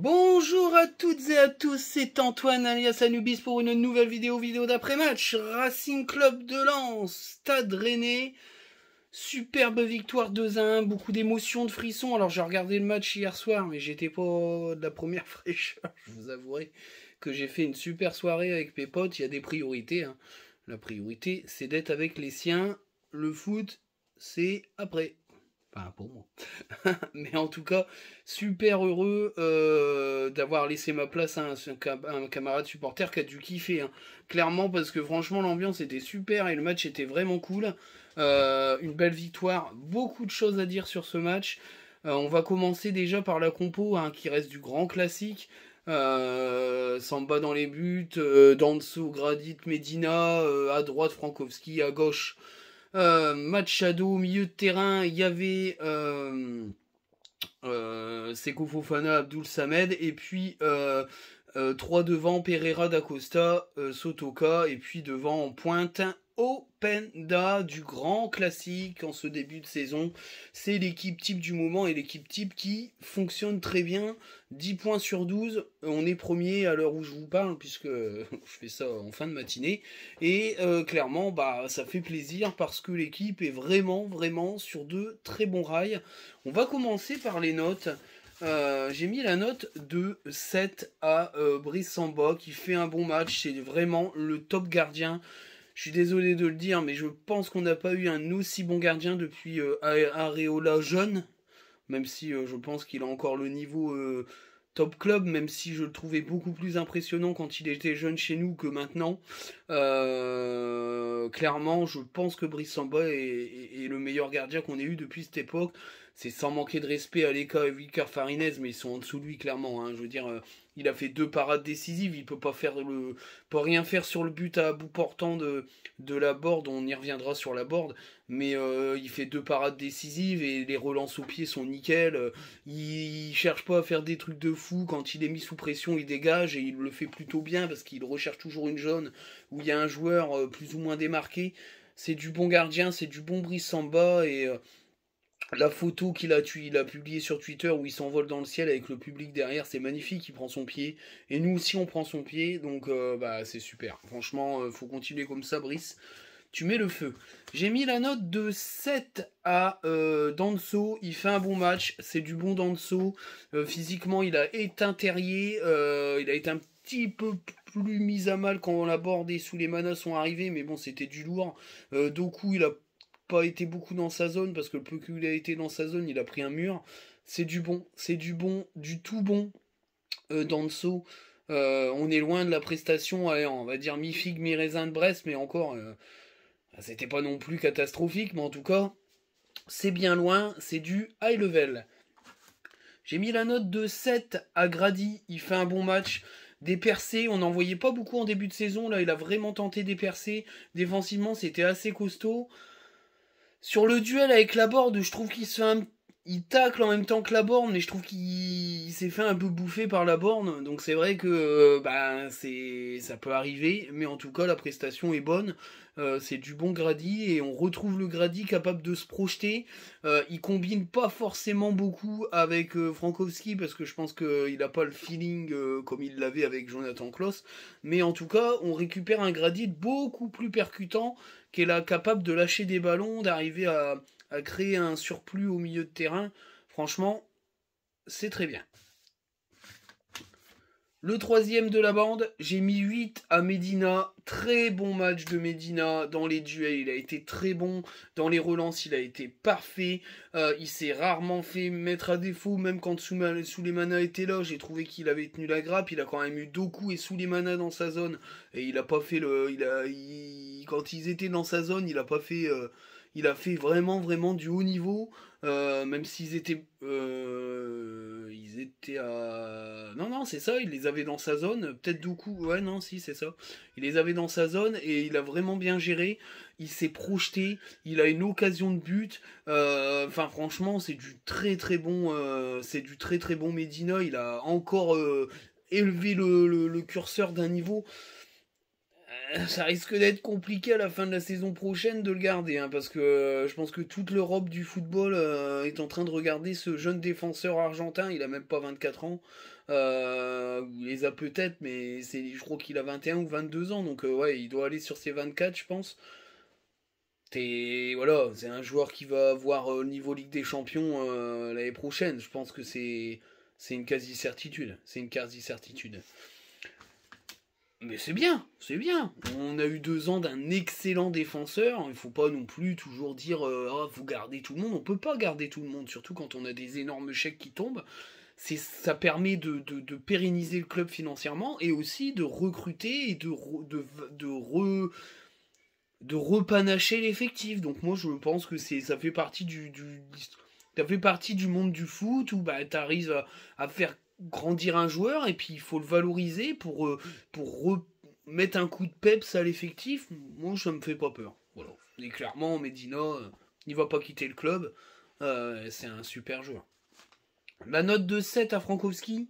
Bonjour à toutes et à tous, c'est Antoine alias Anubis pour une nouvelle vidéo, vidéo d'après-match. Racing Club de Lens, Stade René, superbe victoire 2 1, beaucoup d'émotions, de frissons. Alors j'ai regardé le match hier soir, mais j'étais pas de la première fraîcheur, je vous avouerai que j'ai fait une super soirée avec mes potes, il y a des priorités. Hein. La priorité, c'est d'être avec les siens, le foot, c'est après pour moi. Mais en tout cas, super heureux euh, d'avoir laissé ma place à un, camarade supporter qui a dû kiffer. Hein. Clairement, parce que franchement, l'ambiance était super et le match était vraiment cool. Euh, une belle victoire. Beaucoup de choses à dire sur ce match. Euh, on va commencer déjà par la compo, hein, qui reste du grand classique. Euh, Samba dans les buts, Danso, Gradit, Medina, à droite Frankowski, à gauche euh, Matchado Machado, milieu de terrain, il y avait euh, euh Sekou Fofana, Abdul Samed, et puis 3 euh, trois devant, Pereira, Dacosta, Sotoka, et puis devant pointe, Openda du grand classique en ce début de saison. C'est l'équipe type du moment et l'équipe type qui fonctionne très bien. 10 points sur 12. On est premier à l'heure où je vous parle puisque euh, je fais ça en fin de matinée. Et euh, clairement, bah, ça fait plaisir parce que l'équipe est vraiment, vraiment sur de très bons rails. On va commencer par les notes. Euh, j'ai mis la note de 7 à Brice Samba qui fait un bon match. C'est vraiment le top gardien je suis désolé de le dire, mais je pense qu'on n'a pas eu un aussi bon gardien depuis euh, Areola jeune, même si euh, je pense qu'il a encore le niveau euh, top club, même si je le trouvais beaucoup plus impressionnant quand il était jeune chez nous que maintenant. clairement, je pense que Brice est le meilleur gardien qu'on ait eu depuis cette époque c'est sans manquer de respect à l'Eka et Wilker Farinez, mais ils sont en dessous de lui clairement. Hein. Je veux dire, euh, il a fait deux parades décisives, il ne peut pas faire le, pas rien faire sur le but à bout portant de, de la board. On y reviendra sur la board, mais euh, il fait deux parades décisives et les relances au pied sont nickel. Euh, il, ne cherche pas à faire des trucs de fou. Quand il est mis sous pression, il dégage et il le fait plutôt bien parce qu'il recherche toujours une zone où il y a un joueur plus ou moins démarqué. C'est du bon gardien, c'est du bon bris en bas et la photo qu'il a, il a publiée sur Twitter où il s'envole dans le ciel avec le public derrière, c'est magnifique, il prend son pied. Et nous aussi, on prend son pied, donc euh, bah, c'est super. Franchement, euh, faut continuer comme ça, Brice. Tu mets le feu. J'ai mis la note de 7 à euh, Danso. Il fait un bon match. C'est du bon Danso. physiquement, il a éteint Terrier. il a été un petit peu plus mis à mal quand on l'a bordé sous les manas sont arrivés. Mais bon, c'était du lourd. Doku, il a pas été beaucoup dans sa zone parce que le peu qu'il a été dans sa zone, il a pris un mur. C'est du bon, c'est du bon, du tout bon. Euh, dans le euh, on est loin de la prestation, allez, on va dire mi-figue, mi-raisin de Brest, mais encore, euh, bah, c'était pas non plus catastrophique, mais en tout cas, c'est bien loin, c'est du high level. J'ai mis la note de 7 à Grady, il fait un bon match des percées, on n'en voyait pas beaucoup en début de saison, là il a vraiment tenté des percées, défensivement c'était assez costaud, sur le duel avec la Borde, je trouve qu'il se fait un il tacle en même temps que la borne, mais je trouve qu'il s'est fait un peu bouffer par la borne. Donc c'est vrai que euh, bah, c'est ça peut arriver, mais en tout cas la prestation est bonne. Euh, c'est du bon Grady et on retrouve le Grady capable de se projeter. Euh, il combine pas forcément beaucoup avec Frankowski parce que je pense qu'il n'a pas le feeling comme il l'avait avec Jonathan Kloss. Mais en tout cas, on récupère un Grady beaucoup plus percutant qui est là capable de lâcher des ballons, d'arriver à à créer un surplus au milieu de terrain, franchement, c'est très bien. Le troisième de la bande, j'ai mis 8 à Medina. Très bon match de Medina dans les duels. Il a été très bon. Dans les relances, il a été parfait. Euh, il s'est rarement fait mettre à défaut. Même quand Soulemana était là, j'ai trouvé qu'il avait tenu la grappe. Il a quand même eu deux coups et soulemana dans sa zone. Et il a pas fait le. Il a, quand ils étaient dans sa zone, il a pas fait. Euh, il a fait vraiment, vraiment du haut niveau. Euh, même s'ils étaient. Euh, ils étaient à. Non, non, c'est ça, il les avait dans sa zone. Peut-être coup... ouais, non, si, c'est ça. Il les avait dans sa zone et il a vraiment bien géré. Il s'est projeté, il a une occasion de but. Euh, enfin, franchement, c'est du très, très bon. c'est du très, très bon Medina. Il a encore élevé le curseur d'un niveau. Euh, ça risque d'être compliqué à la fin de la saison prochaine de le garder, hein, parce que euh, je pense que toute l'Europe du football euh, est en train de regarder ce jeune défenseur argentin. Il a même pas 24 ans. il les a peut-être, mais c'est, je crois qu'il a 21 ou 22 ans. Donc ouais, il doit aller sur ses 24, je pense. voilà, c'est un joueur qui va avoir le niveau Ligue des Champions l'année prochaine. Je pense que c'est, c'est une quasi-certitude. C'est une quasi-certitude. Mais c'est bien, c'est bien. On a eu deux ans d'un excellent défenseur. Il faut pas non plus toujours dire vous euh, ah, gardez tout le monde. On peut pas garder tout le monde, surtout quand on a des énormes chèques qui tombent. C'est, ça permet de, pérenniser le club financièrement et aussi de recruter et de, re, de, de, repanacher l'effectif. Donc moi je pense que c'est ça fait partie du, du ça fait partie du monde du foot où bah, tu arrives à faire grandir un joueur et puis il faut le valoriser pour, euh, pour remettre un coup de peps à l'effectif. Moi, ça me fait pas peur. Voilà. Et clairement, Medina, euh, il va pas quitter le club. Euh, c'est un super joueur. La note de 7 à Frankowski,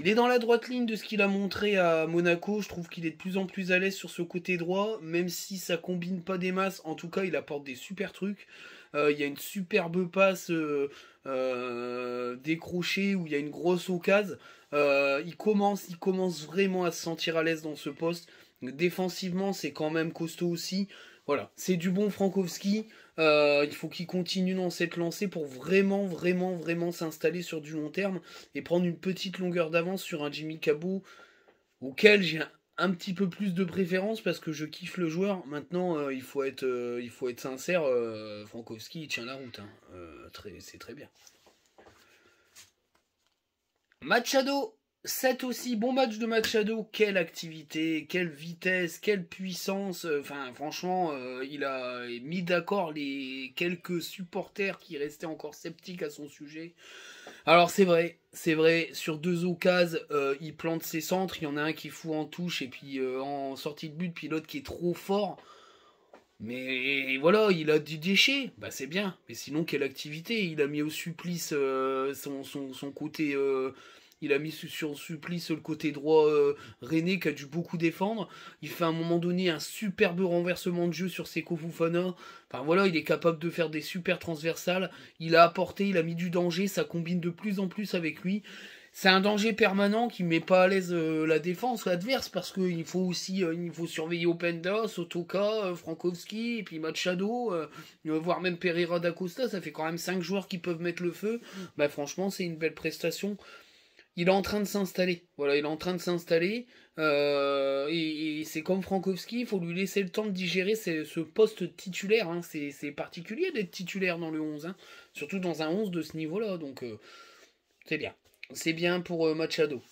il est dans la droite ligne de ce qu'il a montré à Monaco. Je trouve qu'il est de plus en plus à l'aise sur ce côté droit, même si ça combine pas des masses. En tout cas, il apporte des super trucs. Euh, il y a une superbe passe euh, euh, décrochée où il y a une grosse occasion. il commence, il commence vraiment à se sentir à l'aise dans ce poste. Défensivement, c'est quand même costaud aussi. Voilà, c'est du bon Frankowski. il faut qu'il continue dans cette lancée pour vraiment, vraiment, vraiment s'installer sur du long terme et prendre une petite longueur d'avance sur un Jimmy Cabot auquel j'ai un petit peu plus de préférence parce que je kiffe le joueur. Maintenant, euh, il, faut être, euh, il faut être sincère, euh, Frankowski tient la route. Hein. très, c'est très bien. Machado 7 aussi, bon match de Machado, quelle activité, quelle vitesse, quelle puissance. Euh, enfin, franchement, euh, il a mis d'accord les quelques supporters qui restaient encore sceptiques à son sujet. Alors, c'est vrai, c'est vrai, sur deux occasions, euh, il plante ses centres. Il y en a un qui fout en touche et puis en sortie de but, puis l'autre qui est trop fort. Mais voilà, il a du déchet, bah c'est bien. Mais sinon, quelle activité Il a mis au supplice son, son, son, côté il a mis sur supplice le côté droit euh, René qui a dû beaucoup défendre. Il fait à un moment donné un superbe renversement de jeu sur ses Kofufana. Enfin voilà, il est capable de faire des super transversales. Il a apporté, il a mis du danger. Ça combine de plus en plus avec lui. C'est un danger permanent qui met pas à l'aise euh, la défense adverse parce qu'il faut aussi euh, il faut surveiller Openda, Sotoka, Frankowski et puis Machado, voire même Pereira d'Acosta. Ça fait quand même 5 joueurs qui peuvent mettre le feu. Bah, franchement, c'est une belle prestation il est en train de s'installer. Voilà, il est en train de s'installer. Euh, et, c'est comme Frankowski, il faut lui laisser le temps de digérer ce poste titulaire. Hein. C'est particulier d'être titulaire dans le 11, hein. surtout dans un 11 de ce niveau-là. Donc, euh, c'est bien. C'est bien pour euh, Machado.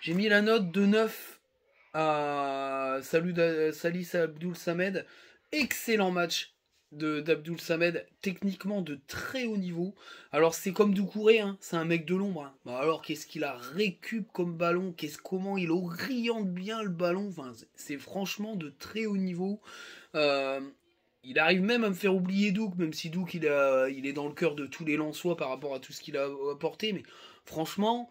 J'ai mis la note de 9 à Salut Salis Abdul Samed. Excellent match d'Abdul Samed, techniquement de très haut niveau. Alors c'est comme Doucouré, hein, c'est un mec de l'ombre. Hein. Bah, alors qu'est-ce qu'il a récup comme ballon, qu'est-ce comment il oriente bien le ballon. Enfin, c'est franchement de très haut niveau. Euh, il arrive même à me faire oublier Douk, même si Douk il, a, il est dans le cœur de tous les Lensois par rapport à tout ce qu'il a apporté. Mais franchement,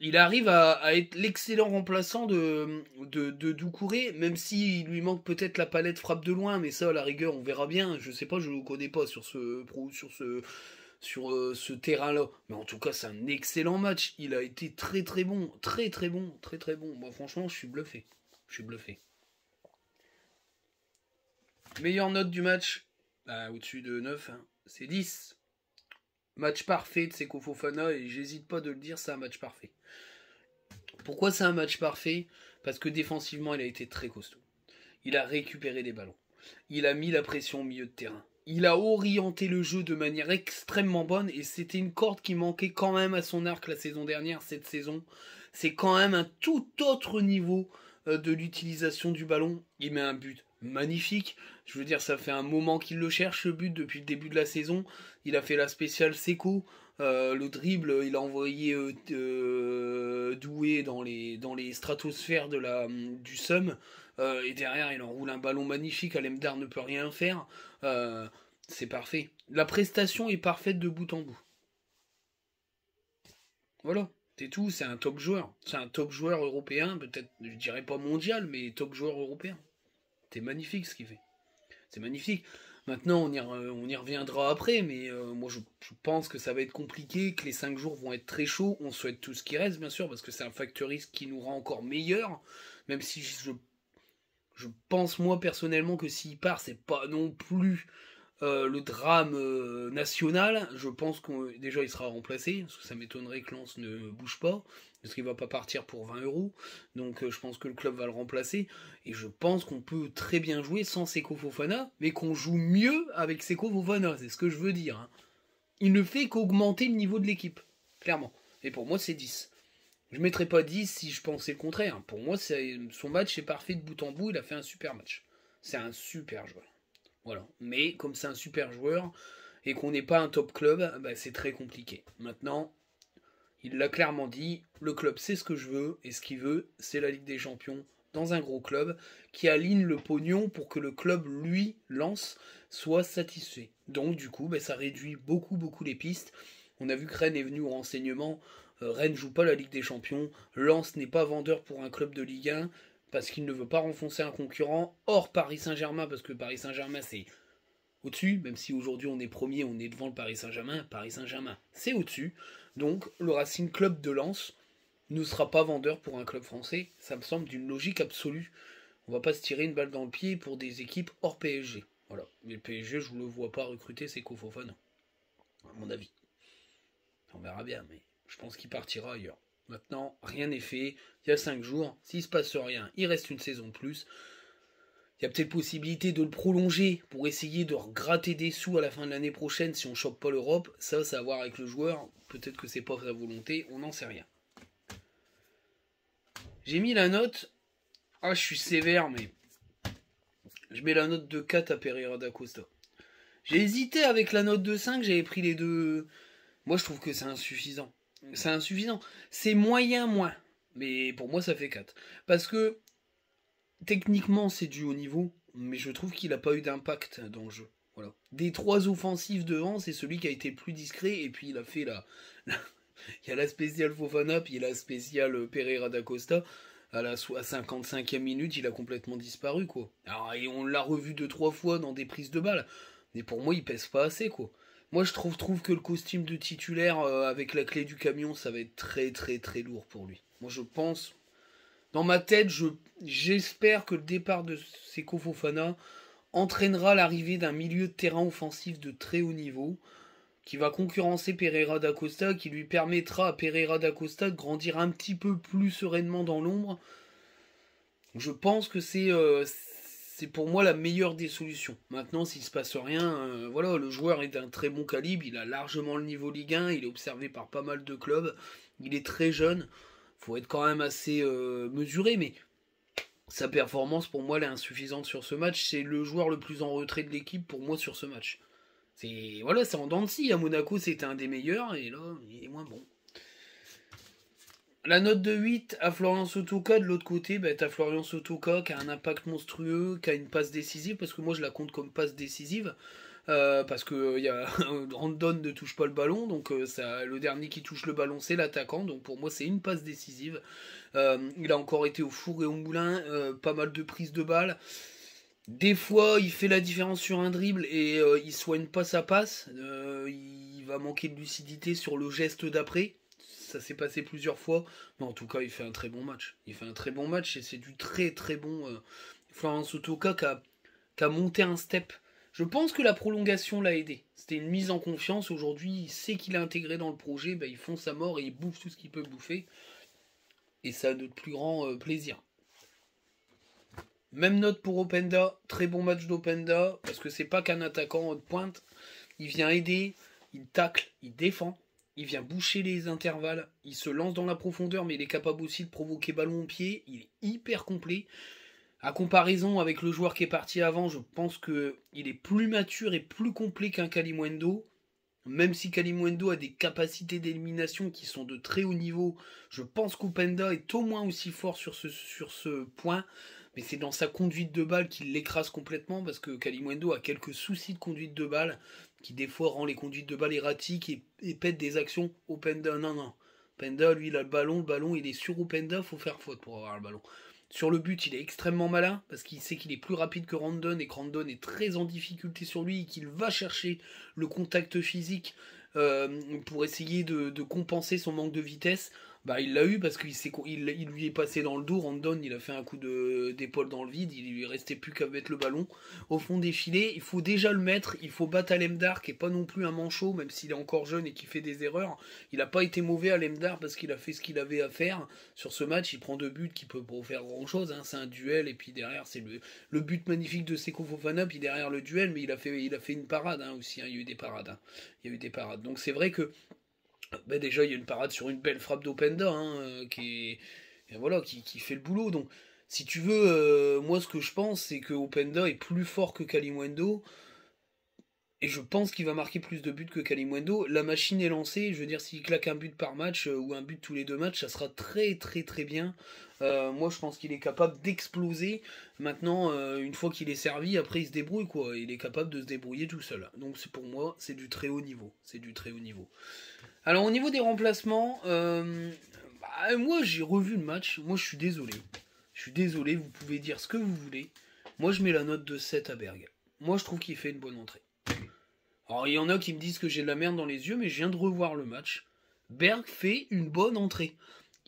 il arrive à, être l'excellent remplaçant de, de, Doucouré, même s'il lui manque peut-être la palette frappe de loin, mais ça, à la rigueur, on verra bien. Je sais pas, je le connais pas sur ce, sur ce, sur euh, ce terrain-là. Mais en tout cas, c'est un excellent match. Il a été très très bon, très très bon, très très bon. Moi, franchement, je suis bluffé. Je suis bluffé. Meilleure note du match, bah, au-dessus de 9, hein. c'est 10. Match parfait de Seko Fofana, et j'hésite pas de le dire, c'est un match parfait. Pourquoi c'est un match parfait Parce que défensivement, il a été très costaud. Il a récupéré des ballons. Il a mis la pression au milieu de terrain. Il a orienté le jeu de manière extrêmement bonne et c'était une corde qui manquait quand même à son arc la saison dernière, cette saison. C'est quand même un tout autre niveau euh, de l'utilisation du ballon. Il met un but magnifique. Je veux dire, ça fait un moment qu'il le cherche, le but, depuis le début de la saison. Il a fait la spéciale Seco. Euh, le dribble, il a envoyé euh, euh, Doué dans les, dans les stratosphères de la, du sum et derrière, il enroule un ballon magnifique. Alemdar ne peut rien faire. c'est parfait. La prestation est parfaite de bout en bout. Voilà. C'est tout, c'est un top joueur. C'est un top joueur européen, peut-être, je dirais pas mondial, mais top joueur européen c'est magnifique ce qu'il fait. C'est magnifique. Maintenant, on y, on y, reviendra après, mais euh, moi je, pense que ça va être compliqué, que les cinq jours vont être très chauds. On souhaite tout ce qui reste, bien sûr, parce que c'est un risque qui nous rend encore meilleur Même si je, je pense, moi personnellement, que s'il part, c'est pas non plus euh, le drame euh, national, je pense qu'on déjà il sera remplacé, parce que ça m'étonnerait que Lance ne bouge pas, parce qu'il va pas partir pour 20 euros. Donc euh, je pense que le club va le remplacer. Et je pense qu'on peut très bien jouer sans Seko Fofana, mais qu'on joue mieux avec Seko Fofana, c'est ce que je veux dire. Hein. Il ne fait qu'augmenter le niveau de l'équipe, clairement. Et pour moi c'est 10. Je mettrais pas 10 si je pensais le contraire. Pour moi, son match est parfait de bout en bout, il a fait un super match. C'est un super joueur. Voilà. Mais comme c'est un super joueur et qu'on n'est pas un top club, bah, c'est très compliqué. Maintenant, il l'a clairement dit, le club sait ce que je veux et ce qu'il veut, c'est la Ligue des Champions dans un gros club qui aligne le pognon pour que le club lui lance soit satisfait. Donc du coup, bah, ça réduit beaucoup beaucoup les pistes. On a vu que Rennes est venu au renseignement. Rennes euh, Rennes joue pas la Ligue des Champions. Lens n'est pas vendeur pour un club de Ligue 1 parce qu'il ne veut pas renfoncer un concurrent hors Paris Saint-Germain, parce que Paris Saint-Germain, c'est au-dessus, même si aujourd'hui on est premier, on est devant le Paris Saint-Germain, Paris Saint-Germain, c'est au-dessus. Donc le Racing Club de Lens ne sera pas vendeur pour un club français, ça me semble d'une logique absolue. On va pas se tirer une balle dans le pied pour des équipes hors PSG. Voilà. Mais le PSG, je ne le vois pas recruter c'est Fofana. À mon avis. On verra bien, mais je pense qu'il partira ailleurs. Maintenant, rien n'est fait. Il y a 5 jours. S'il se passe rien, il reste une saison de plus. Il y a peut-être possibilité de le prolonger pour essayer de gratter des sous à la fin de l'année prochaine si on chope pas l'Europe. Ça, ça à voir avec le joueur. Peut-être que c'est pas sa volonté, on n'en sait rien. J'ai mis la note. Ah, je suis sévère, mais. Je mets la note de 4 à Pereira da J'ai hésité avec la note de 5, j'avais pris les deux. Moi, je trouve que c'est insuffisant. C'est insuffisant. C'est moyen moins. Mais pour moi, ça fait 4. Parce que techniquement, c'est du haut niveau, mais je trouve qu'il n'a pas eu d'impact dans le jeu. Voilà. Des trois offensives devant, c'est celui qui a été plus discret, et puis il a fait la. il a la spéciale Fofana, puis il a la spéciale Pereira da Costa. À la 55e minute, il a complètement disparu, quoi. Alors, et on l'a revu deux, trois fois dans des prises de balles. Mais pour moi, il pèse pas assez, quoi. Moi, je trouve, que le costume de titulaire euh, avec la clé du camion, ça va être très très très lourd pour lui. Moi, je pense. Dans ma tête, je j'espère que le départ de Seko Fofana entraînera l'arrivée d'un milieu de terrain offensif de très haut niveau qui va concurrencer Pereira d'Acosta, qui lui permettra à Pereira d'Acosta de grandir un petit peu plus sereinement dans l'ombre. Je pense que c'est euh, c'est pour moi la meilleure des solutions. Maintenant, s'il se passe rien, euh, voilà, le joueur est d'un très bon calibre, il a largement le niveau Ligue 1, il est observé par pas mal de clubs, il est très jeune, faut être quand même assez euh, mesuré, mais sa performance pour moi elle est insuffisante sur ce match. C'est le joueur le plus en retrait de l'équipe pour moi sur ce match. C'est voilà, c'est en dents de À hein. Monaco, c'était un des meilleurs et là, il est moins bon. La note de 8 à Florian Soutouka, de l'autre côté, bah, t'as Florian Soutouka qui a un impact monstrueux, qui a une passe décisive, parce que moi je la compte comme passe décisive. Euh, parce que euh, Randon ne touche pas le ballon, donc euh, ça, le dernier qui touche le ballon c'est l'attaquant, donc pour moi c'est une passe décisive. il a encore été au four et au moulin, pas mal de prises de balles. Des fois, il fait la différence sur un dribble et il soigne passe à passe. il va manquer de lucidité sur le geste d'après ça s'est passé plusieurs fois, mais en tout cas, il fait un très bon match. Il fait un très bon match et c'est du très très bon euh, Florence Otoka qui a, a, monté un step. Je pense que la prolongation l'a aidé. C'était une mise en confiance. Aujourd'hui, il sait qu'il est intégré dans le projet, ils ben, il fonce à mort et il bouffe tout ce qu'il peut bouffer. Et ça a de plus grand euh, plaisir. Même note pour Openda, très bon match d'Openda, parce que c'est pas qu'un attaquant de pointe. Il vient aider, il tacle, il défend, il vient boucher les intervalles, il se lance dans la profondeur, mais il est capable aussi de provoquer ballon au pied, il est hyper complet. À comparaison avec le joueur qui est parti avant, je pense que il est plus mature et plus complet qu'un Kalimwendo. Même si Kalimwendo a des capacités d'élimination qui sont de très haut niveau, je pense qu'Openda est au moins aussi fort sur ce, sur ce point. Mais c'est dans sa conduite de balle qu'il l'écrase complètement parce que Kalimwendo a quelques soucis de conduite de balle qui des fois rend les conduites de balle erratiques et, pète des actions au Penda. Non, non. Penda, lui, il a le ballon, le ballon, il est sur il faut faire faute pour avoir le ballon. Sur le but, il est extrêmement malin, parce qu'il sait qu'il est plus rapide que Randon, et que Randon est très en difficulté sur lui, et qu'il va chercher le contact physique euh, pour essayer de compenser son manque de vitesse. Bah, il l'a eu parce qu'il il lui est passé dans le dos. Randon, il a fait un coup d'épaule dans le vide. Il lui restait plus qu'à mettre le ballon au fond des filets. Il faut déjà le mettre. Il faut battre Alemdar, qui n'est pas non plus un manchot, même s'il est encore jeune et qui fait des erreurs. Il n'a pas été mauvais à l'EMDAR parce qu'il a fait ce qu'il avait à faire. Sur ce match, il prend deux buts qui peut pas faire grand chose. Hein. C'est un duel. Et puis derrière, c'est le, but magnifique de Seko Fofana. Puis derrière le duel, mais il a fait, il a fait une parade hein, aussi. Hein. Il y a eu des parades. Il y a eu des parades. Donc c'est vrai que bah, déjà, il y a une parade sur une belle frappe d'Openda hein, euh, qui, voilà, qui, fait le boulot. Donc, si tu veux, euh, moi, ce que je pense, c'est que Openda est plus fort que Kalimwendo. Et je pense qu'il va marquer plus de buts que Kalimwendo. La machine est lancée. Je veux dire, s'il claque un but par match euh, ou un but tous les deux matchs, ça sera très, très, très bien. moi, je pense qu'il est capable d'exploser. Maintenant, une fois qu'il est servi, après, il se débrouille, quoi. Il est capable de se débrouiller tout seul. Donc, pour moi, c'est du très haut niveau. C'est du très haut niveau. Alors au niveau des remplacements, euh, bah, moi j'ai revu le match, moi je suis désolé. Je suis désolé, vous pouvez dire ce que vous voulez. Moi je mets la note de 7 à Berg. Moi je trouve qu'il fait une bonne entrée. Alors il y en a qui me disent que j'ai de la merde dans les yeux, mais je viens de revoir le match. Berg fait une bonne entrée.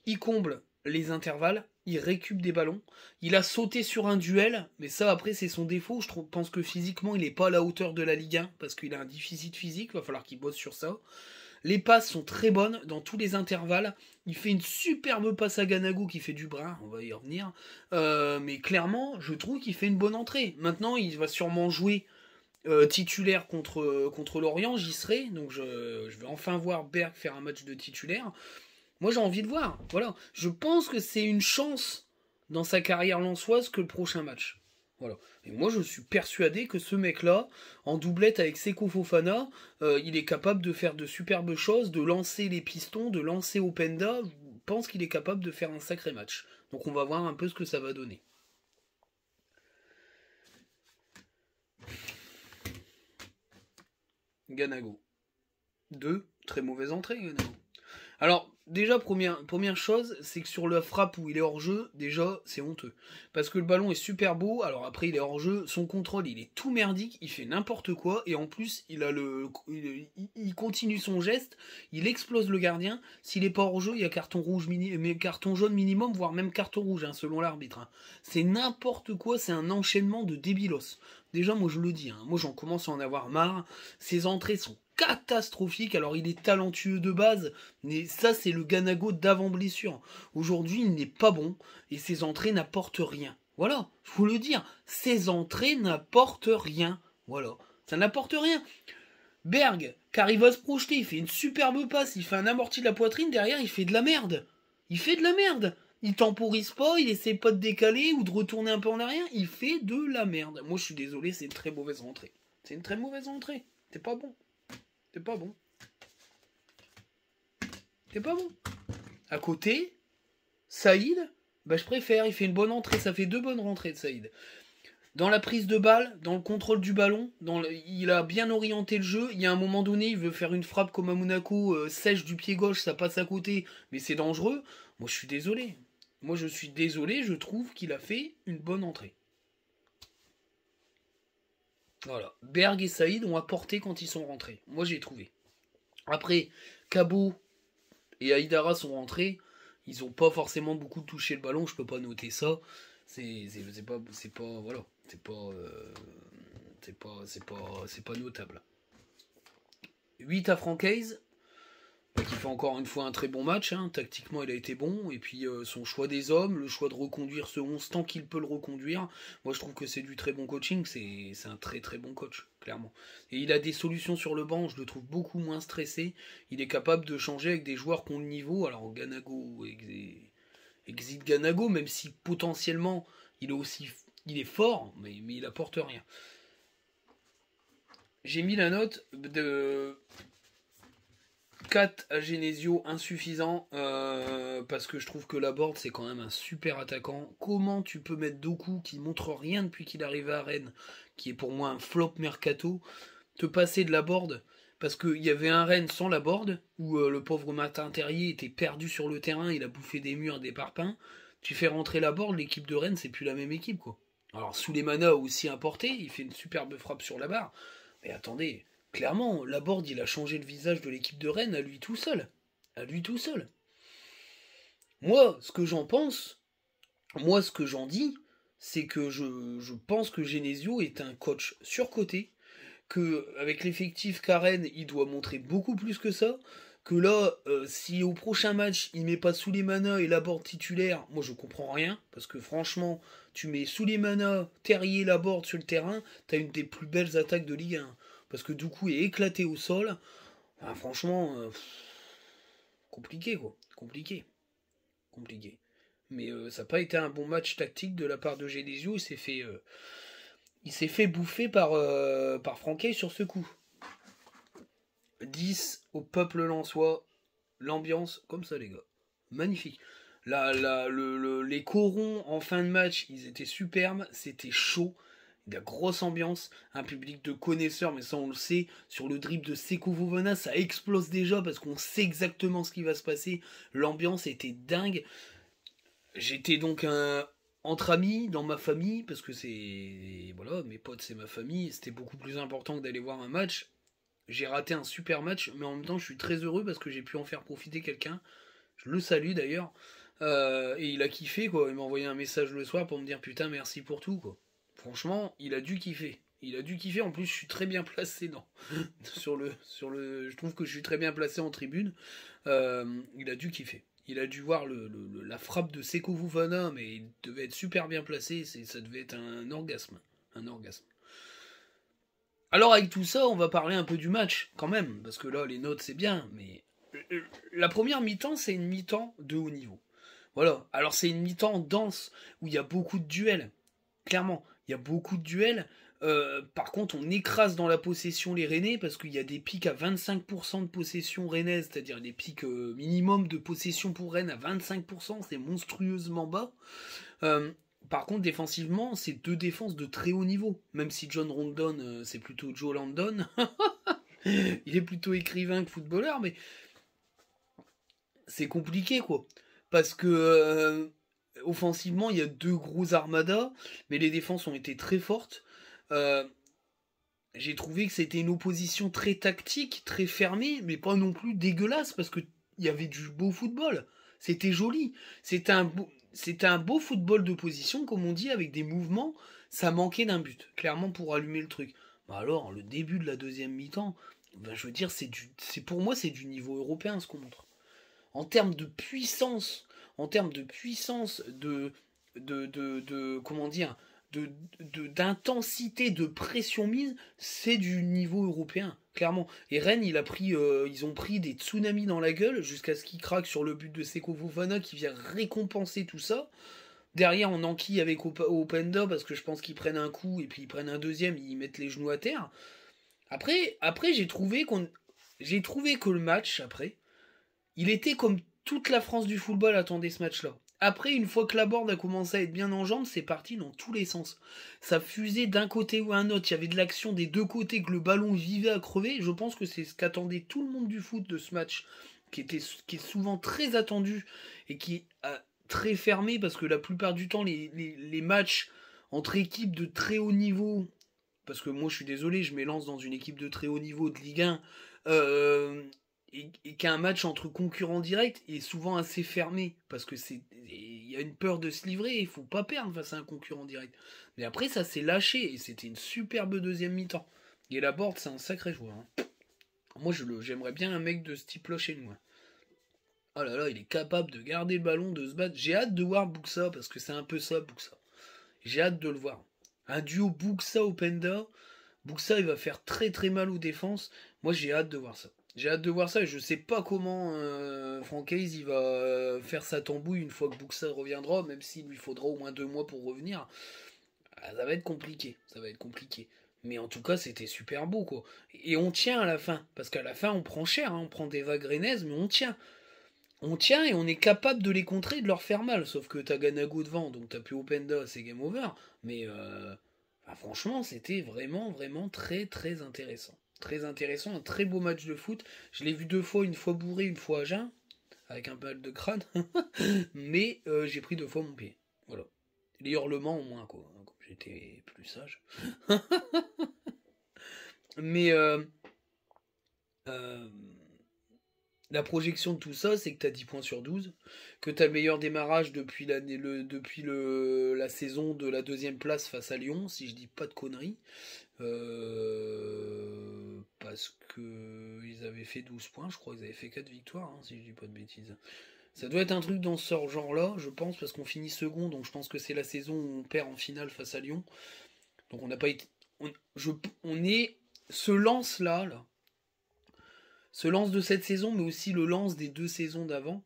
Il comble les intervalles, il récupère des ballons, il a sauté sur un duel, mais ça après c'est son défaut. Je pense que physiquement il n'est pas à la hauteur de la Ligue 1 parce qu'il a un déficit physique, il va falloir qu'il bosse sur ça. Les passes sont très bonnes dans tous les intervalles. Il fait une superbe passe à Ganago qui fait du brin, on va y revenir. Euh, mais clairement, je trouve qu'il fait une bonne entrée. Maintenant, il va sûrement jouer euh, titulaire contre, contre l'Orient, j'y serai. Donc je, vais enfin voir Berg faire un match de titulaire. Moi, j'ai envie de voir. Voilà. Je pense que c'est une chance dans sa carrière lançoise que le prochain match. Voilà. Et moi, je suis persuadé que ce mec-là, en doublette avec Seko Fofana, euh, il est capable de faire de superbes choses, de lancer les pistons, de lancer Openda. Je pense qu'il est capable de faire un sacré match. Donc, on va voir un peu ce que ça va donner. Ganago. Deux, très mauvaise entrée, Ganago. Alors, déjà, première, première chose, c'est que sur la frappe où il est hors jeu, déjà, c'est honteux. Parce que le ballon est super beau, alors après, il est hors jeu, son contrôle, il est tout merdique, il fait n'importe quoi, et en plus, il, a le, il, continue son geste, il explose le gardien. S'il est pas hors jeu, il y a carton, rouge mais carton jaune minimum, voire même carton rouge, hein, selon l'arbitre. Hein. C'est n'importe quoi, c'est un enchaînement de débilos. Déjà, moi, je le dis, hein, moi, j'en commence à en avoir marre. Ses entrées sont catastrophique. Alors il est talentueux de base, mais ça c'est le Ganago d'avant blessure. Aujourd'hui il n'est pas bon et ses entrées n'apportent rien. Voilà, je vous le dire, ses entrées n'apportent rien. Voilà, ça n'apporte rien. Berg, car il va se projeter, il fait une superbe passe, il fait un amorti de la poitrine, derrière il fait de la merde. Il fait de la merde. Il temporise pas, il essaie pas de décaler ou de retourner un peu en arrière, il fait de la merde. Moi je suis désolé, c'est une très mauvaise entrée C'est une très mauvaise entrée, C'est pas bon c'est pas bon. c'est pas bon. À côté, Saïd, bah, je préfère. Il fait une bonne entrée. Ça fait deux bonnes rentrées de Saïd. Dans la prise de balle, dans le contrôle du ballon, dans il a bien orienté le jeu. Il y a un moment donné, il veut faire une frappe comme à Monaco, euh, sèche du pied gauche, ça passe à côté, mais c'est dangereux. Moi, je suis désolé. Moi, je suis désolé, je trouve qu'il a fait une bonne entrée. Voilà. Berg et Saïd ont apporté quand ils sont rentrés. Moi, j'ai trouvé. Après, Cabo et Aïdara sont rentrés. Ils n'ont pas forcément beaucoup touché le ballon. Je peux pas noter ça. C'est pas, pas. C'est pas. Euh, c'est pas. C'est pas. C'est pas notable. 8 à Francaise. Bah, qui fait encore une fois un très bon match. Hein. Tactiquement, il a été bon. Et puis, euh, son choix des hommes, le choix de reconduire ce 11 tant qu'il peut le reconduire. Moi, je trouve que c'est du très bon coaching. C'est un très très bon coach, clairement. Et il a des solutions sur le banc. Je le trouve beaucoup moins stressé. Il est capable de changer avec des joueurs qui ont le niveau. Alors, Ganago, exit Ganago, même si potentiellement, il est aussi il est fort, mais il apporte rien. J'ai mis la note de 4 à Genesio insuffisant euh, parce que je trouve que Laborde c'est quand même un super attaquant. Comment tu peux mettre Doku qui montre rien depuis qu'il est à Rennes, qui est pour moi un flop mercato, te passer de Laborde parce qu'il y avait un Rennes sans Laborde où euh, le pauvre Matin Terrier était perdu sur le terrain, il a bouffé des murs, des parpaings. Tu fais rentrer Laborde, l'équipe de Rennes c'est plus la même équipe quoi. Alors manas aussi importé, il fait une superbe frappe sur la barre. Mais attendez, Clairement, Laborde, il a changé le visage de l'équipe de Rennes à lui tout seul. À lui tout seul. Moi, ce que j'en pense, moi, ce que j'en dis, c'est que je, pense que Genesio est un coach surcoté, que avec l'effectif Karen, il doit montrer beaucoup plus que ça, que là, euh, si au prochain match, il met pas sous manas et Laborde titulaire, moi je comprends rien, parce que franchement, tu mets sous les manas, Terrier, Laborde sur le terrain, t'as une des plus belles attaques de Ligue 1. Parce que du coup, il est éclaté au sol. Ah, franchement, euh, compliqué quoi. Compliqué. Compliqué. Mais euh, ça n'a pas été un bon match tactique de la part de Genesio. Il s'est fait, euh, il s'est fait bouffer par, par Franquet sur ce coup. 10 au peuple lançois. L'ambiance, comme ça les gars. Magnifique. les corons en fin de match, ils étaient superbes. C'était chaud a grosse ambiance, un public de connaisseurs, mais ça on le sait, sur le drip de Sekou Vovena, ça explose déjà parce qu'on sait exactement ce qui va se passer, l'ambiance était dingue, j'étais donc entre amis, dans ma famille, parce que c'est, voilà, mes potes c'est ma famille, c'était beaucoup plus important que d'aller voir un match, j'ai raté un super match, mais en même temps je suis très heureux parce que j'ai pu en faire profiter quelqu'un, je le salue d'ailleurs, euh, et il a kiffé quoi, il m'a envoyé un message le soir pour me dire putain merci pour tout quoi franchement, il a dû kiffer. Il a dû kiffer. En plus, je suis très bien placé dans sur le sur le. Je trouve que je suis très bien placé en tribune. Euh, il a dû kiffer. Il a dû voir le, la frappe de Seko Fofana, mais il devait être super bien placé. Ça devait être un orgasme, un orgasme. Alors avec tout ça, on va parler un peu du match quand même, parce que là les notes c'est bien, mais euh, la première mi-temps c'est une mi-temps de haut niveau. Voilà. Alors c'est une mi-temps dense où il y a beaucoup de duels, clairement il y a beaucoup de duels. Euh, par contre, on écrase dans la possession les Rennais parce qu'il y a des pics à 25% de possession rennaise, c'est-à-dire des pics euh, minimum de possession pour Rennes à 25%, c'est monstrueusement bas. Euh, par contre, défensivement, c'est deux défenses de très haut niveau. Même si John Rondon, c'est plutôt Joe Landon, il est plutôt écrivain que footballeur, mais c'est compliqué quoi. Parce que offensivement, il y a deux gros armadas, mais les défenses ont été très fortes. Euh, j'ai trouvé que c'était une opposition très tactique, très fermée, mais pas non plus dégueulasse, parce qu'il y avait du beau football. C'était joli. C'était un, beau, football de position, comme on dit, avec des mouvements. Ça manquait d'un but, clairement, pour allumer le truc. Bah alors, le début de la deuxième mi-temps, bah, je veux dire, c'est pour moi, c'est du niveau européen, ce qu'on montre. En termes de puissance en termes de puissance, de, de, de, comment dire, d'intensité, de, de, pression mise, c'est du niveau européen, clairement. Et Rennes, il pris, euh, ils ont pris des tsunamis dans la gueule jusqu'à ce qu'ils craque sur le but de Seko Fofana qui vient récompenser tout ça. Derrière, on enquille avec open Openda parce que je pense qu'ils prennent un coup et puis ils prennent un deuxième, ils mettent les genoux à terre. Après, après j'ai trouvé qu'on, j'ai trouvé que le match après, il était comme toute la France du football attendait ce match-là. Après, une fois que la borne a commencé à être bien en jambes, c'est parti dans tous les sens. Ça fusait d'un côté ou un autre. Il y avait de l'action des deux côtés, que le ballon vivait à crever. Je pense que c'est ce qu'attendait tout le monde du foot de ce match, qui, était, qui est souvent très attendu et qui est euh, très fermé, parce que la plupart du temps, les, les matchs entre équipes de très haut niveau, parce que moi je suis désolé, je m'élance dans une équipe de très haut niveau de Ligue 1, euh, et, qu'un match entre concurrents directs est souvent assez fermé parce que c'est il y a une peur de se livrer il faut pas perdre face à un concurrent direct mais après ça s'est lâché et c'était une superbe deuxième mi-temps et la board c'est un sacré joueur hein. moi je le j'aimerais bien un mec de ce type là chez nous oh là là il est capable de garder le ballon de se battre j'ai hâte de voir Buxa parce que c'est un peu ça Buxa j'ai hâte de le voir un duo Buxa Openda Buxa il va faire très très mal aux défenses moi j'ai hâte de voir ça j'ai hâte de voir ça. Je sais pas comment euh, Franck il va euh, faire sa tambouille une fois que Buxa reviendra, même s'il lui faudra au moins deux mois pour revenir. Ah, ça va être compliqué. Ça va être compliqué. Mais en tout cas, c'était super beau, quoi. Et on tient à la fin. Parce qu'à la fin, on prend cher. Hein, on prend des vagues mais on tient. On tient et on est capable de les contrer et de leur faire mal. Sauf que t'as Ganago devant, donc t'as plus Openda, c'est game over. Mais euh, franchement, c'était vraiment, vraiment très, très intéressant. Très intéressant, un très beau match de foot. Je l'ai vu deux fois, une fois bourré, une fois à jeun, avec un peu de crâne. Mais euh, j'ai pris deux fois mon pied. Voilà. Les hurlements au moins, quoi. Hein, j'étais plus sage. Mais euh, euh, la projection de tout ça, c'est que tu as 10 points sur 12, que tu as le meilleur démarrage depuis, l'année, le, depuis le, la saison de la deuxième place face à Lyon, si je dis pas de conneries. Euh, parce qu'ils avaient fait 12 points, je crois, qu'ils avaient fait 4 victoires, hein, si je dis pas de bêtises. Ça doit être un truc dans ce genre-là, je pense, parce qu'on finit second, donc je pense que c'est la saison où on perd en finale face à Lyon. Donc on n'a pas été. On, on est. Ce lance-là, là, ce lance de cette saison, mais aussi le lance des deux saisons d'avant,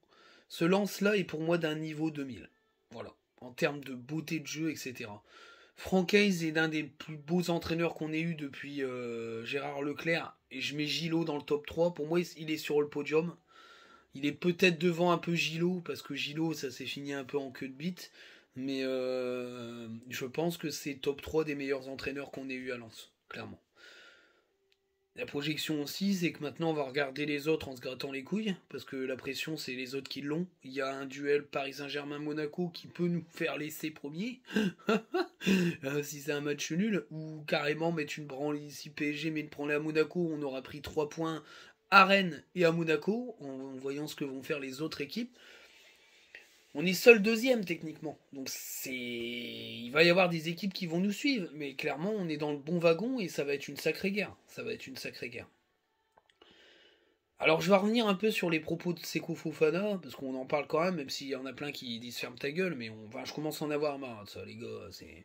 ce lance-là est pour moi d'un niveau 2000. Voilà. En termes de beauté de jeu, etc. Franck Hayes est l'un des plus beaux entraîneurs qu'on ait eu depuis euh, Gérard Leclerc. Et je mets Gillot dans le top 3. Pour moi, il est sur le podium. Il est peut-être devant un peu Gillot, parce que Gillot, ça s'est fini un peu en queue de bite. Mais euh, je pense que c'est top 3 des meilleurs entraîneurs qu'on ait eu à Lens, clairement. La projection aussi, c'est que maintenant on va regarder les autres en se grattant les couilles, parce que la pression, c'est les autres qui l'ont. Il y a un duel Paris Saint-Germain-Monaco qui peut nous faire laisser premier, euh, si c'est un match nul, ou carrément mettre une branle ici PSG, mais le prendre à Monaco, on aura pris 3 points à Rennes et à Monaco, en voyant ce que vont faire les autres équipes. On est seul deuxième techniquement. Donc c'est. Il va y avoir des équipes qui vont nous suivre. Mais clairement, on est dans le bon wagon et ça va être une sacrée guerre. Ça va être une sacrée guerre. Alors je vais revenir un peu sur les propos de Sekou Fofana, parce qu'on en parle quand même, même s'il y en a plein qui disent ferme ta gueule, mais on... va, je commence à en avoir marre de ça, les gars. C'est.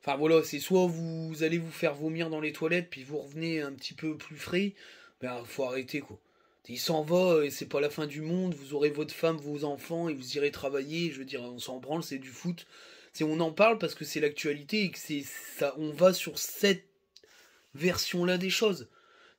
Enfin voilà, c'est soit vous allez vous faire vomir dans les toilettes, puis vous revenez un petit peu plus frais, ben faut arrêter quoi il s'en va et c'est pas la fin du monde, vous aurez votre femme, vos enfants et vous irez travailler, je veux dire, on s'en branle, c'est du foot. C'est on en parle parce que c'est l'actualité et que c'est ça on va sur cette version là des choses.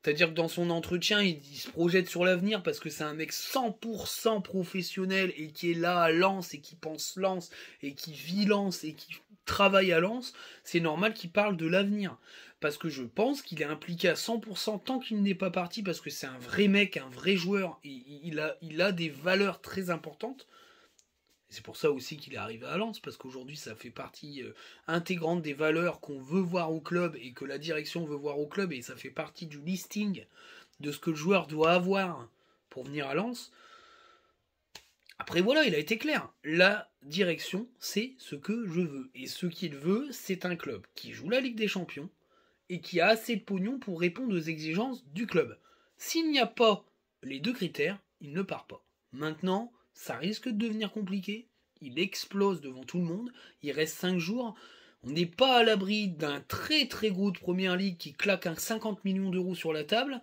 C'est-à-dire que dans son entretien, il, se projette sur l'avenir parce que c'est un mec 100% professionnel et qui est là lance et qui pense lance et qui vit lance et qui travaille à Lens, c'est normal qu'il parle de l'avenir. Parce que je pense qu'il est impliqué à 100% tant qu'il n'est pas parti, parce que c'est un vrai mec, un vrai joueur, et il a, il a des valeurs très importantes. C'est pour ça aussi qu'il est arrivé à Lens, parce qu'aujourd'hui ça fait partie euh, intégrante des valeurs qu'on veut voir au club et que la direction veut voir au club, et ça fait partie du listing de ce que le joueur doit avoir pour venir à Lens. Après voilà, il a été clair. La direction, c'est ce que je veux. Et ce qu'il veut, c'est un club qui joue la Ligue des Champions et qui a assez de pognon pour répondre aux exigences du club. S'il n'y a pas les deux critères, il ne part pas. Maintenant, ça risque de devenir compliqué. Il explose devant tout le monde. Il reste 5 jours. On n'est pas à l'abri d'un très très gros de première ligue qui claque un 50 millions d'euros sur la table.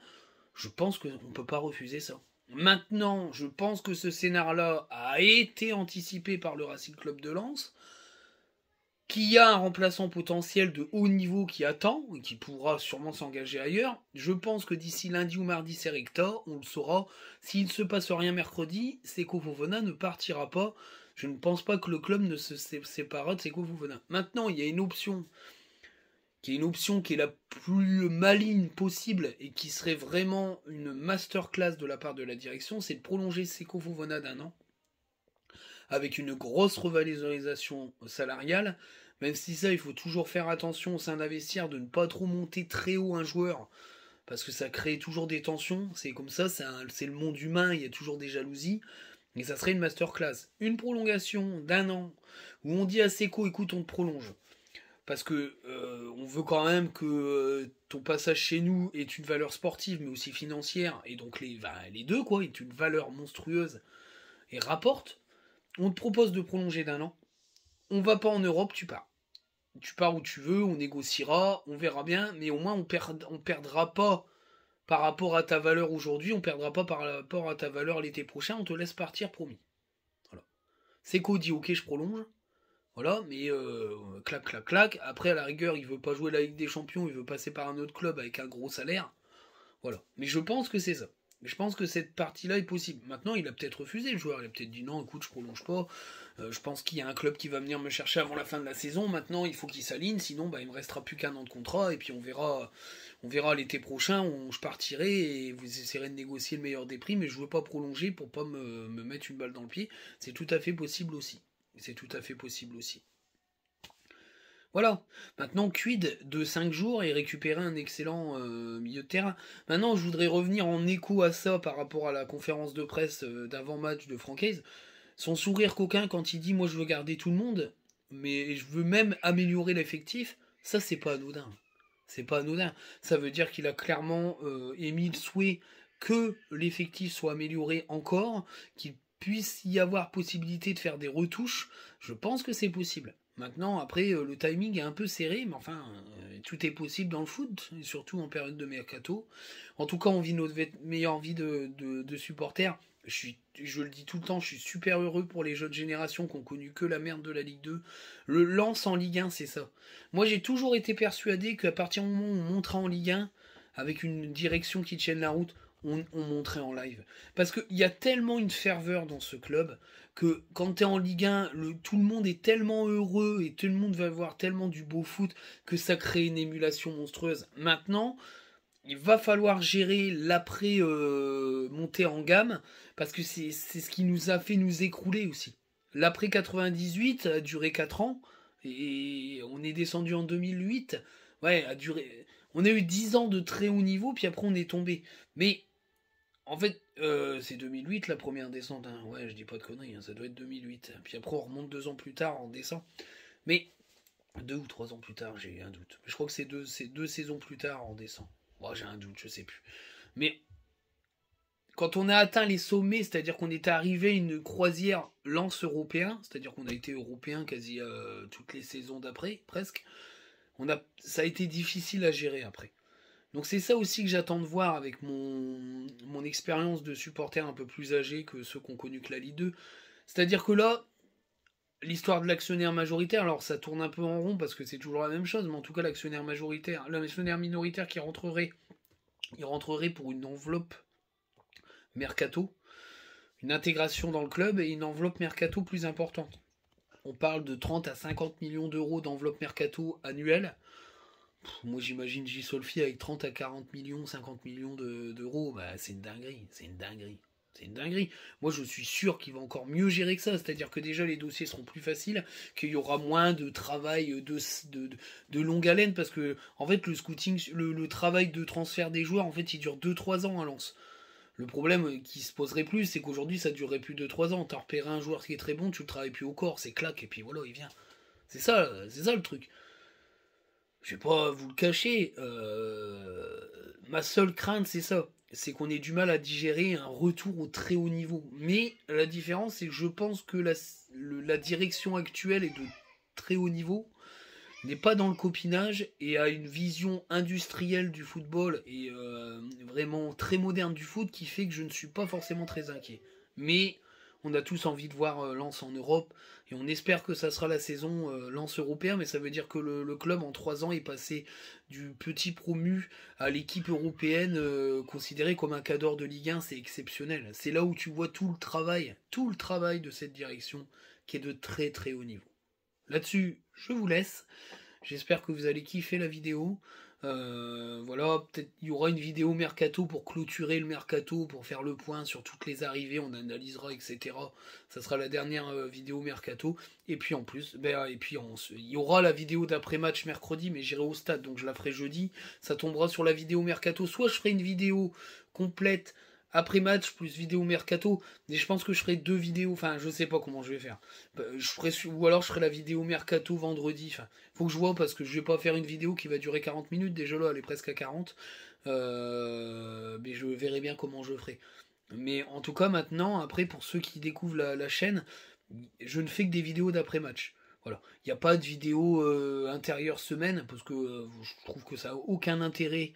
Je pense qu'on ne peut pas refuser ça. Maintenant, je pense que ce scénar-là a été anticipé par le Racing Club de Lens, qui a un remplaçant potentiel de haut niveau qui attend et qui pourra sûrement s'engager ailleurs. Je pense que d'ici lundi ou mardi, c'est recta, on le saura. S'il ne se passe rien mercredi, Seko Fofana ne partira pas. Je ne pense pas que le club ne se séparera de Seko Fofana. Maintenant, il y a une option qui est une option qui est la plus maligne possible et qui serait vraiment une masterclass de la part de la direction, c'est de prolonger Seco vovona d'un an avec une grosse revalorisation salariale. Même si ça, il faut toujours faire attention au sein d'investir, de ne pas trop monter très haut un joueur, parce que ça crée toujours des tensions. C'est comme ça, c'est le monde humain, il y a toujours des jalousies. Mais ça serait une masterclass. Une prolongation d'un an, où on dit à Seco, écoute, on te prolonge parce que euh, on veut quand même que euh, ton passage chez nous ait une valeur sportive mais aussi financière et donc les, bah, les deux quoi est une valeur monstrueuse et rapporte on te propose de prolonger d'un an on va pas en Europe tu pars tu pars où tu veux on négociera on verra bien mais au moins on perd perdra pas par rapport à ta valeur aujourd'hui on perdra pas par rapport à ta valeur l'été prochain on te laisse partir promis voilà c'est dit ok je prolonge voilà, mais euh, clac, clac, clac. Après, à la rigueur, il veut pas jouer la Ligue des Champions, il veut passer par un autre club avec un gros salaire. Voilà. Mais je pense que c'est ça. Je pense que cette partie-là est possible. Maintenant, il a peut-être refusé le joueur. Il a peut-être dit non, écoute, je prolonge pas. Euh, je pense qu'il y a un club qui va venir me chercher avant la fin de la saison. Maintenant, il faut qu'il s'aligne. Sinon, bah, il me restera plus qu'un an de contrat. Et puis, on verra, on verra l'été prochain. où je partirai et vous essaierez de négocier le meilleur des prix. Mais je veux pas prolonger pour pas me, me mettre une balle dans le pied. C'est tout à fait possible aussi. C'est tout à fait possible aussi. Voilà. Maintenant, quid de 5 jours et récupérer un excellent euh, milieu de terrain. Maintenant, je voudrais revenir en écho à ça par rapport à la conférence de presse euh, d'avant-match de Francaise. Son sourire coquin quand il dit Moi, je veux garder tout le monde, mais je veux même améliorer l'effectif, ça, c'est pas anodin. C'est pas anodin. Ça veut dire qu'il a clairement euh, émis le souhait que l'effectif soit amélioré encore, qu'il puisse y avoir possibilité de faire des retouches, je pense que c'est possible. Maintenant, après, euh, le timing est un peu serré, mais enfin, euh, tout est possible dans le foot, et surtout en période de mercato. En tout cas, on vit notre meilleure vie de, de, supporters. Je, le dis tout le temps, je suis super heureux pour les jeunes générations qui ont connu que la merde de la Ligue 2. Le lance en Ligue 1, c'est ça. Moi, j'ai toujours été persuadé qu'à partir du moment où on montera en Ligue 1, avec une direction qui tienne la route, on, montrait en live. Parce qu'il y a tellement une ferveur dans ce club que quand tu es en Ligue 1, le, tout le monde est tellement heureux et tout le monde va voir tellement du beau foot que ça crée une émulation monstrueuse. Maintenant, il va falloir gérer l'après euh, monter en gamme parce que c'est ce qui nous a fait nous écrouler aussi. L'après 98 a duré 4 ans et on est descendu en 2008. Ouais, a duré. On a eu 10 ans de très haut niveau, puis après on est tombé. Mais en fait, euh, c'est 2008 la première descente. Hein. Ouais, je dis pas de conneries, hein, ça doit être 2008. Puis après, on remonte deux ans plus tard, en descend. Mais deux ou trois ans plus tard, j'ai un doute. Je crois que c'est deux, deux saisons plus tard, en descend. Moi oh, j'ai un doute, je sais plus. Mais quand on a atteint les sommets, c'est-à-dire qu'on est arrivé à une croisière lance européen, c'est-à-dire qu'on a été européen quasi euh, toutes les saisons d'après, presque, on a, ça a été difficile à gérer après. Donc c'est ça aussi que j'attends de voir avec mon, expérience de supporter un peu plus âgé que ceux qui ont connu que 2. C'est-à-dire que là, l'histoire de l'actionnaire majoritaire, alors ça tourne un peu en rond parce que c'est toujours la même chose, mais en tout cas l'actionnaire majoritaire, l'actionnaire minoritaire qui rentrerait, il rentrerait pour une enveloppe mercato, une intégration dans le club et une enveloppe mercato plus importante. On parle de 30 à 50 millions d'euros d'enveloppe mercato annuelle moi j'imagine Gisolfi avec 30 à 40 millions, 50 millions d'euros, bah c'est une dinguerie, c'est une dinguerie. C'est une dinguerie. Moi, je suis sûr qu'il va encore mieux gérer que ça. C'est-à-dire que déjà, les dossiers seront plus faciles, qu'il y aura moins de travail de, de, longue haleine, parce que, en fait, le scouting, le, travail de transfert des joueurs, en fait, il dure 2-3 ans à hein, Lens. Le problème euh, qui se poserait plus, c'est qu'aujourd'hui, ça durerait plus de 3 ans. T'as repéré un joueur qui est très bon, tu le travailles plus au corps, c'est claque, et puis voilà, il vient. C'est ça, c'est ça le truc je vais pas vous le cacher, euh, ma seule crainte c'est ça, c'est qu'on ait du mal à digérer un retour au très haut niveau. Mais la différence c'est que je pense que la, direction actuelle est de très haut niveau, n'est pas dans le copinage et a une vision industrielle du football et euh, vraiment très moderne du foot qui fait que je ne suis pas forcément très inquiet. Mais on a tous envie de voir euh, Lens en Europe et on espère que ça sera la saison euh, Lens européen, mais ça veut dire que le, club en trois ans est passé du petit promu à l'équipe européenne euh, considérée comme un cadre de Ligue 1, c'est exceptionnel. C'est là où tu vois tout le travail, tout le travail de cette direction qui est de très très haut niveau. Là-dessus, je vous laisse. J'espère que vous allez kiffer la vidéo. Euh, voilà, peut-être il y aura une vidéo mercato pour clôturer le mercato, pour faire le point sur toutes les arrivées, on analysera, etc. Ça sera la dernière euh, vidéo mercato. Et puis en plus, ben, et puis on il y aura la vidéo d'après-match mercredi, mais j'irai au stade, donc je la ferai jeudi. Ça tombera sur la vidéo mercato. Soit je ferai une vidéo complète après match plus vidéo mercato. mais je pense que je ferai deux vidéos. Enfin, je sais pas comment je vais faire. Bah, je ferai, ou alors je ferai la vidéo mercato vendredi. Enfin, faut que je vois parce que je vais pas faire une vidéo qui va durer 40 minutes. Déjà là, elle est presque à 40. Euh, mais je verrai bien comment je ferai. Mais en tout cas, maintenant, après, pour ceux qui découvrent la, chaîne, je ne fais que des vidéos d'après-match. Voilà. Il n'y a pas de vidéo euh, intérieure semaine, parce que euh, je trouve que ça n'a aucun intérêt.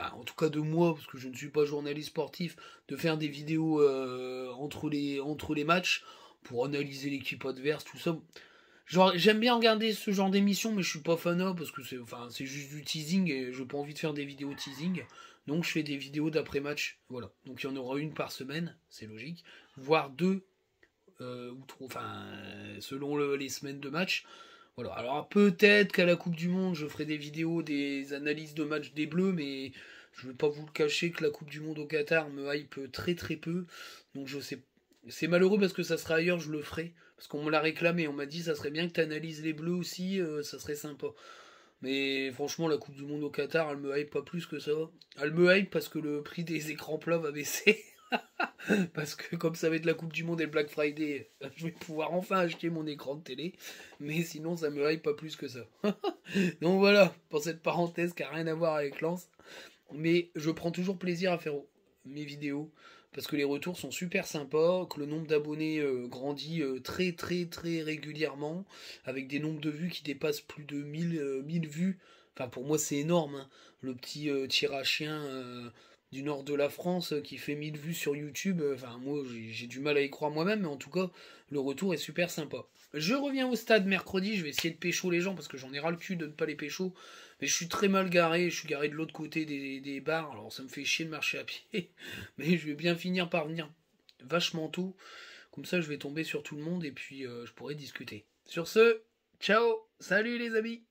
Bah, en tout cas de moi, parce que je ne suis pas journaliste sportif, de faire des vidéos euh, entre, les, entre les matchs pour analyser l'équipe adverse, tout ça. Genre, j'aime bien regarder ce genre d'émission, mais je suis pas fan parce que c'est enfin, juste du teasing et n'ai pas envie de faire des vidéos teasing. Donc je fais des vidéos d'après-match. Voilà. Donc il y en aura une par semaine, c'est logique. Voire deux, euh, ou enfin, selon les semaines de match. Alors ah, peut-être qu'à la Coupe du Monde, je ferai des vidéos, des analyses de matchs des Bleus, mais je ne vais pas vous le cacher que la Coupe du Monde au Qatar me hype très très peu. Donc je sais. C'est malheureux parce que ça sera ailleurs, je le ferai. Parce qu'on me l'a réclamé, on m'a dit ça serait bien que tu analyses les bleus aussi, euh, ça serait sympa. Mais franchement, la Coupe du Monde au Qatar, elle me hype pas plus que ça. Elle me hype parce que le prix des écrans plats va baisser. parce que comme ça va être la Coupe du Monde et le Black Friday, je vais pouvoir enfin acheter mon écran de télé, mais sinon ça me raille pas plus que ça. Donc voilà, pour cette parenthèse qui n'a rien à voir avec Lance, mais je prends toujours plaisir à faire mes vidéos, parce que les retours sont super sympas, que le nombre d'abonnés euh, grandit euh, très très très régulièrement, avec des nombres de vues qui dépassent plus de 1000, euh, vues, enfin pour moi c'est énorme, hein. le petit tir chien du nord de la France euh, qui fait 1000 vues sur YouTube. Euh, enfin, moi, j'ai du mal à y croire moi-même, mais en tout cas, le retour est super sympa. Je reviens au stade mercredi, je vais essayer de pécho les gens parce que j'en ai ras le cul de ne pas les pécho. Mais je suis très mal garé, je suis garé de l'autre côté des, bars, alors ça me fait chier de marcher à pied. Mais je vais bien finir par venir vachement tôt. Comme ça, je vais tomber sur tout le monde et puis euh, je pourrai discuter. Sur ce, ciao, salut les amis